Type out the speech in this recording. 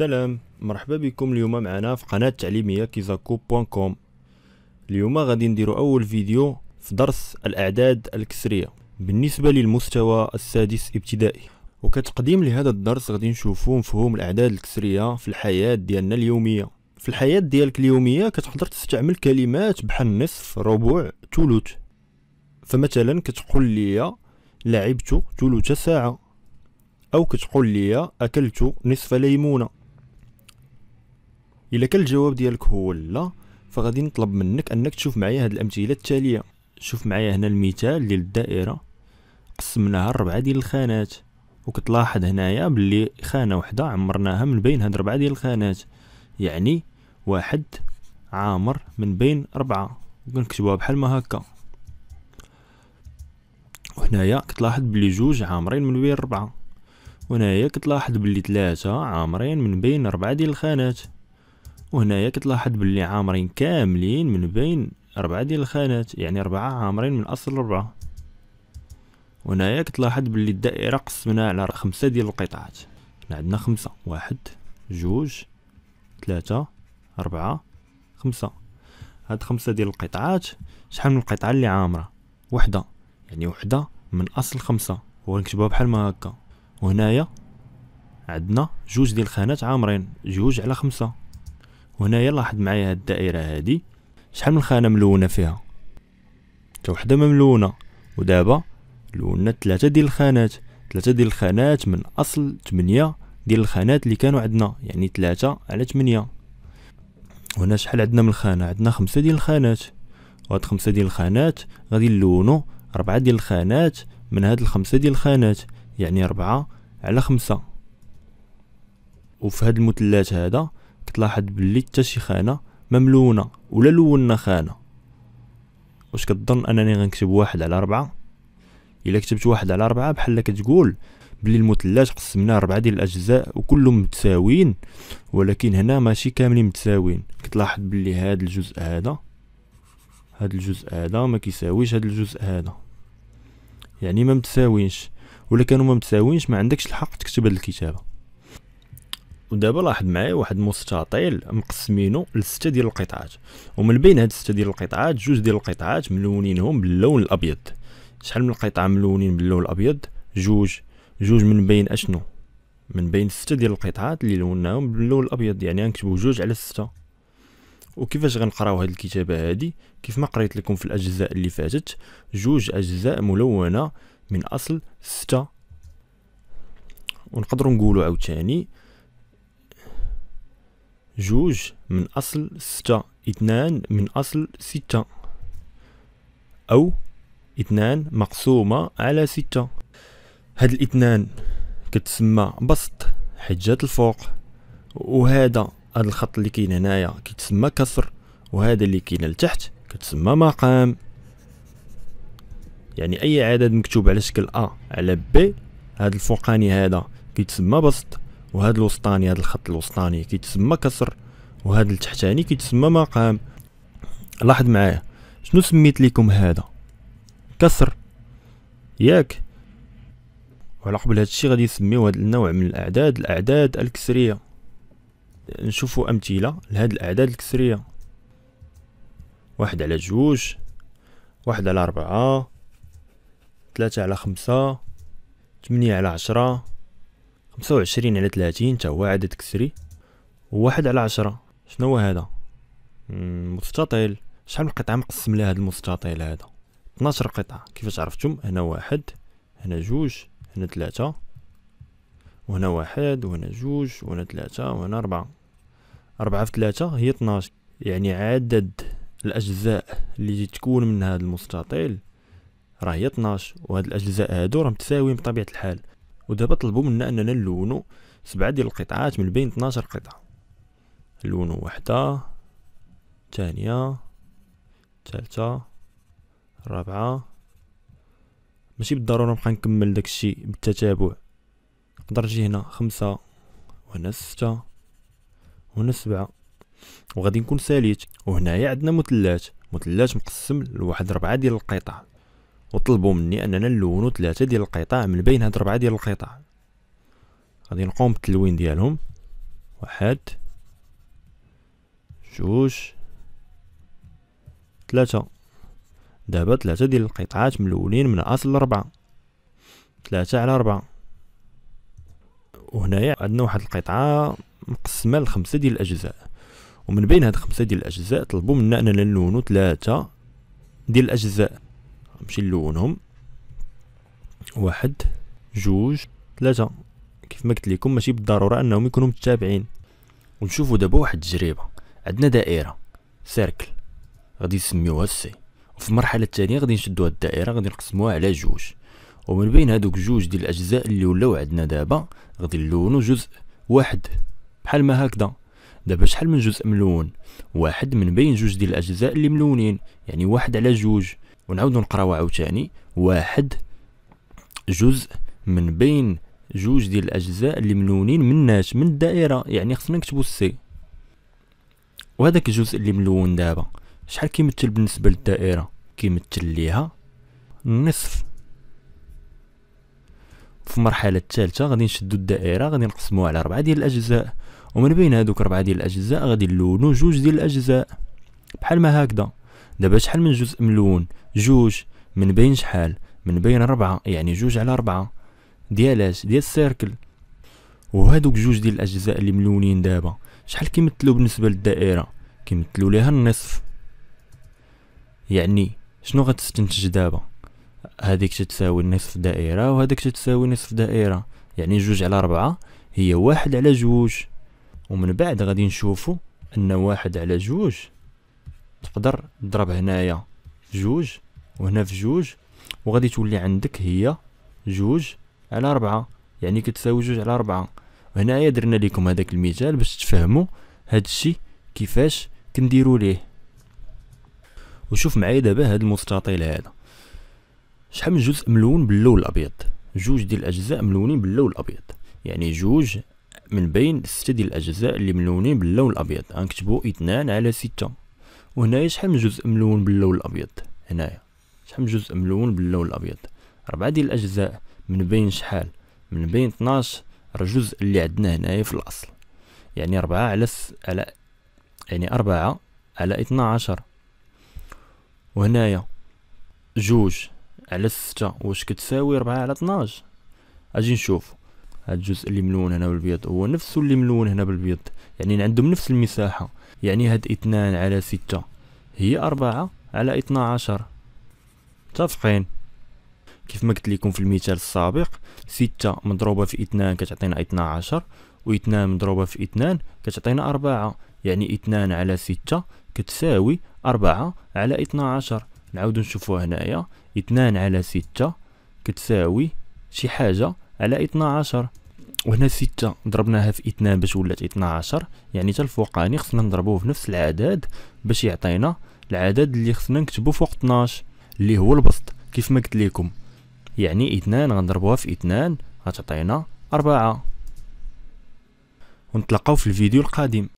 السلام مرحبا بكم اليوم معنا في قناة تعليمية كيزاكو بوان كوم اليوم غادي نديرو أول فيديو في درس الأعداد الكسرية بالنسبة للمستوى السادس ابتدائي وكتقديم لهذا الدرس غادي نشوفو مفهوم الأعداد الكسرية في الحياة ديالنا اليومية في الحياة ديالك اليومية كتقدر تستعمل كلمات بحال نصف ربع ثلث فمثلا كتقول لي لعبت ثلث ساعة أو كتقول لي أكلت نصف ليمونة الا كان الجواب ديالك هو لا فغادي نطلب منك انك تشوف معايا هاد الامثله التاليه شوف معايا هنا المثال ديال الدائره قسمناها لربعه ديال الخانات وكتلاحظ هنايا باللي خانه وحده عمرناها من بين هاد ربعه ديال الخانات يعني واحد عامر من بين ربعه وكنكتبوها بحال ما هكا وهنايا كتلاحظ بلي جوج عامرين من بين ربعه وهنايا كتلاحظ بلي ثلاثه عامرين من بين ربعه ديال الخانات وهنايا كتلاحظ باللي عامرين كاملين من بين أربعة ديال الخانات يعني أربعة عامرين من أصل أربعة وهنايا كتلاحظ باللي الدائرة قسمناها على خمسة ديال القطعات هنا عندنا خمسة واحد جوج ثلاثة أربعة خمسة هاد خمسة ديال القطعات شحال من القطعة اللي عامرة وحدة يعني وحدة من أصل خمسة ونكتبها بحال ما هكا وهنايا عندنا جوج ديال الخانات عامرين جوج على خمسة وهنايا لاحظ معايا هاد الدائره هادي شحال من خانه ملونه فيها حتى وحده ما ملونه ودابا لونا ثلاثه ديال الخانات ثلاثه ديال الخانات من اصل 8 ديال الخانات اللي كانوا عندنا يعني تلاتة على 8 هنا شحال عندنا من خانه عندنا خمسة ديال الخانات وهاد خمسة ديال الخانات غادي نلونو أربعة ديال الخانات من هاد الخمسة ديال الخانات يعني أربعة على خمسة وفي هاد المثلث هذا كتلاحظ بلي حتى شي خانه ما ملونه ولا لونا خانه واش كتظن انني غنكتب واحد على ربعة الا كتبت واحد على ربعة بحال كتقول بلي المثلث قسمناه ربعة ديال الاجزاء وكلهم متساويين ولكن هنا ماشي كاملين متساويين كتلاحظ بلي هاد الجزء هذا هاد الجزء هذا ما كيساويش هاد الجزء هذا يعني ما متساوينش ولا كانوا ما متساوينش ما عندكش الحق تكتب هاد الكتابه ودابا لاحظ معايا واحد مستطيل مقسمينو لسته ديال القطعات ومن بين هاد السته ديال القطعات جوج ديال القطعات ملونينهم باللون الابيض شحال من قطعه ملونين باللون الابيض جوج جوج من بين اشنو من بين سته ديال القطعات اللي لوناهم باللون الابيض يعني غنكتبو جوج على سته وكيفاش غنقراو هاد الكتابه هادي كيف ما قريت لكم في الاجزاء اللي فاتت جوج اجزاء ملونه من اصل سته ونقدروا نقولوا عاوتاني جوج من أصل ستة اثنان من أصل ستة أو اثنان مقسومة على ستة هاد الاثنان كتسمى بسط حيت جات الفوق وهذا هاد الخط اللي كاين هنايا كيتسمى كسر وهذا اللي كاين لتحت كتسمى مقام يعني اي عدد مكتوب على شكل ا على ب هاد الفوقاني هذا كيتسمى بسط وهذا الوسطاني هذا الخط الوسطاني كيتسمى كسر وهذا التحتاني كيتسمى مقام لاحظ معايا شنو سميت لكم هذا كسر ياك وعلى قبل هذا الشيء غادي نسميو هذا النوع من الاعداد الاعداد الكسريه نشوفوا امثله لهاد الاعداد الكسريه واحد على جوج واحد على أربعة ثلاثة على خمسة ثمانية على عشرة خمسة وعشرين على تلاتين تا هو عدد كسري وواحد على عشرة شنو هو هذا مستطيل شحال من قطعة مقسم لها هاد المستطيل هذا 12 قطعة كيفاش عرفتم هنا واحد هنا جوج هنا ثلاثة وهنا واحد وهنا جوج وهنا ثلاثة وهنا أربعة أربعة في ثلاثة هي 12 يعني عدد الأجزاء اللي تكون من هذا المستطيل راه هي 12 وهاد الأجزاء هادو راه متساويين بطبيعة الحال ودابا طلبوا منا اننا نلونو سبعه ديال القطعات من بين 12 قطعه نلونو وحده ثانيه ثالثه الرابعه ماشي بالضروره نبقى نكمل داكشي بالتتابع نقدر نجي هنا خمسة وهنا ستة وهنا سبعة وغادي نكون ساليت وهنايا عندنا مثلث مثلث مقسم لواحد ربعة ديال القطع وطلبوا مني اننا نلونو ثلاثه ديال القطع من بين هاد ربعه ديال القطع غادي نقوم بالتلوين ديالهم واحد جوج ثلاثة دابا ثلاثة ديال القطعات ملونين من اصل ربعة ثلاثة على ربعة وهنايا عندنا واحد القطعة مقسمة لخمسة ديال الاجزاء ومن بين هاد خمسة ديال الاجزاء طلبوا منا اننا نلونو ثلاثة ديال الاجزاء نمشي نلونهم واحد جوج ثلاثة كيف ما قلت لكم ماشي بالضرورة انهم يكونوا متابعين ونشوفوا دابا واحد التجربة عندنا دائرة سيركل غادي نسميوها سي وفي المرحلة الثانية غادي نشدو هاد الدائرة غادي نقسموها على جوج ومن بين هادوك جوج ديال الاجزاء اللي ولاو عندنا دابا غادي نلونو جزء واحد بحال ما هكذا دابا شحال من جزء ملون واحد من بين جوج ديال الاجزاء اللي ملونين يعني واحد على جوج ونعاودو نقراو عاوتاني واحد جزء من بين جوج ديال الاجزاء اللي ملونين ناش من الدائره يعني خصنا نكتبو السي وهذاك الجزء اللي ملون دابا شحال كيمثل بالنسبه للدائره كيمثل ليها نصف في المرحله الثالثه غادي نشدو الدائره غادي نقسموها على ربعه ديال الاجزاء ومن بين هذوك ربعه ديال الاجزاء غادي نلونو جوج ديال الاجزاء بحال ما هكذا دابا شحال من جزء ملون جوج من بين شحال من بين ربعة يعني جوج على ربعة ديال اش ديال السيركل وهادوك جوج ديال الاجزاء اللي ملونين دابا شحال كيمثلوا بالنسبه للدائره كيمثلوا ليها النصف يعني شنو غتستنتج دابا هذيك تتساوي نصف دائره وهذيك تتساوي نصف دائره يعني جوج على ربعة هي واحد على جوج ومن بعد غادي نشوفو ان واحد على جوج تقدر تضرب هنايا في جوج وهنا في جوج وغادي تولي عندك هي جوج على ربعة يعني كتساوي جوج على ربعة هنايا درنا لكم هذاك المثال باش تفهموا هاد الشيء كيفاش كنديروا ليه وشوف معايا دابا هاد المستطيل هذا شحال من جزء ملون باللون الابيض جوج ديال الاجزاء ملونين باللون الابيض يعني جوج من بين ستة ديال الاجزاء اللي ملونين باللون الابيض غنكتبو اثنان على ستة وهنايا شحال من جزء ملون باللون الابيض هنايا شحال من جزء ملون باللون الابيض ربعه ديال الاجزاء من بين شحال من بين 12 الجزء اللي عندنا هنايا في الاصل يعني ربعة على س... على يعني أربعة على اثنا عشر وهنايا جوج على ستة واش كتساوي ربعة على 12 اجي نشوفو هذا الجزء اللي ملون هنا بالبيض هو نفسه اللي ملون هنا بالبيض يعني عندهم نفس المساحة يعني هاد اثنان على ستة هي أربعة على اثنا عشر تفقين كيف ما قلت لكم في المثال السابق ستة مضروبة في اثنان كتعطينا اثنا عشر و اثنان مضروبة في اثنان كتعطينا أربعة يعني اثنان على ستة كتساوي أربعة على اثنا عشر نعاودو نشوفوها هنايا اثنان على ستة كتساوي شي حاجة على 12 وهنا 6 ضربناها في 2 باش ولات 12 يعني حتى الفوقاني خصنا نضربوه في نفس العدد باش يعطينا العدد اللي خصنا نكتبو فوق 12 اللي هو البسط كيف ما قلت لكم يعني 2 غنضربوها في 2 غتعطينا 4 ونتلاقاو في الفيديو القادم